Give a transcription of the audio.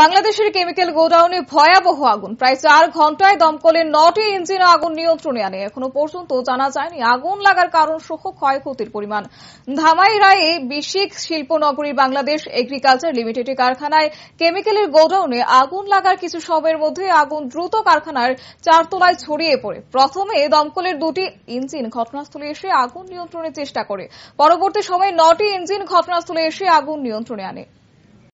বাংলাদেশের কেমিক্যাল গোডাউনে ভয়াবহ আগুন প্রায় চার ঘন্টায় দমকলের নটি ইঞ্জিন আগুন নিয়ন্ত্রণে আনে এখনো পর্যন্ত জানা যায়নি আগুন লাগার কারণ সহ ক্ষয়ক্ষতির পরিমাণ ধামাই রায়ে বিশিক শিল্পনগরী বাংলাদেশ এগ্রিকালচার লিমিটেডের কারখানায় কেমিক্যালের গোডাউনে আগুন লাগার কিছু সময়ের মধ্যে আগুন দ্রুত কারখানার চারতলায় ছড়িয়ে পড়ে প্রথমে দমকলের দুটি ইঞ্জিন ঘটনাস্থলে এসে আগুন নিয়ন্ত্রণের চেষ্টা করে পরবর্তী সময়ে নটি ইঞ্জিন ঘটনাস্থলে এসে আগুন নিয়ন্ত্রণে আনে